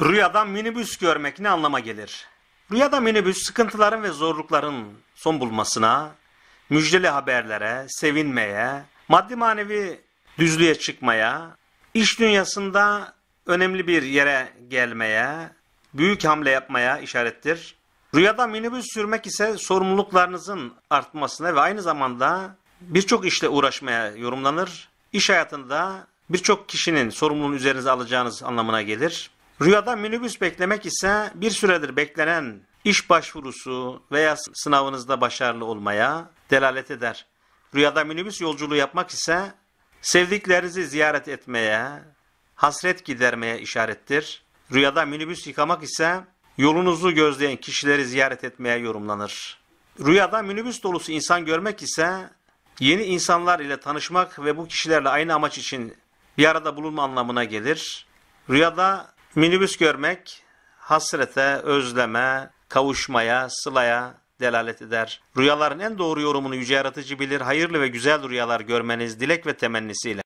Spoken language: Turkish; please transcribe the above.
Rüyadan minibüs görmek ne anlama gelir? Rüyada minibüs sıkıntıların ve zorlukların son bulmasına, müjdeli haberlere, sevinmeye, maddi manevi düzlüğe çıkmaya, iş dünyasında önemli bir yere gelmeye, büyük hamle yapmaya işarettir. Rüyada minibüs sürmek ise sorumluluklarınızın artmasına ve aynı zamanda birçok işle uğraşmaya yorumlanır. İş hayatında birçok kişinin sorumluluğunu üzerinize alacağınız anlamına gelir. Rüyada minibüs beklemek ise bir süredir beklenen iş başvurusu veya sınavınızda başarılı olmaya delalet eder. Rüyada minibüs yolculuğu yapmak ise sevdiklerinizi ziyaret etmeye, hasret gidermeye işarettir. Rüyada minibüs yıkamak ise yolunuzu gözleyen kişileri ziyaret etmeye yorumlanır. Rüyada minibüs dolusu insan görmek ise yeni insanlar ile tanışmak ve bu kişilerle aynı amaç için bir arada bulunma anlamına gelir. Rüyada Minibüs görmek hasrete, özleme, kavuşmaya, sılaya delalet eder. Rüyaların en doğru yorumunu yüce yaratıcı bilir. Hayırlı ve güzel rüyalar görmeniz dilek ve temennisiyle.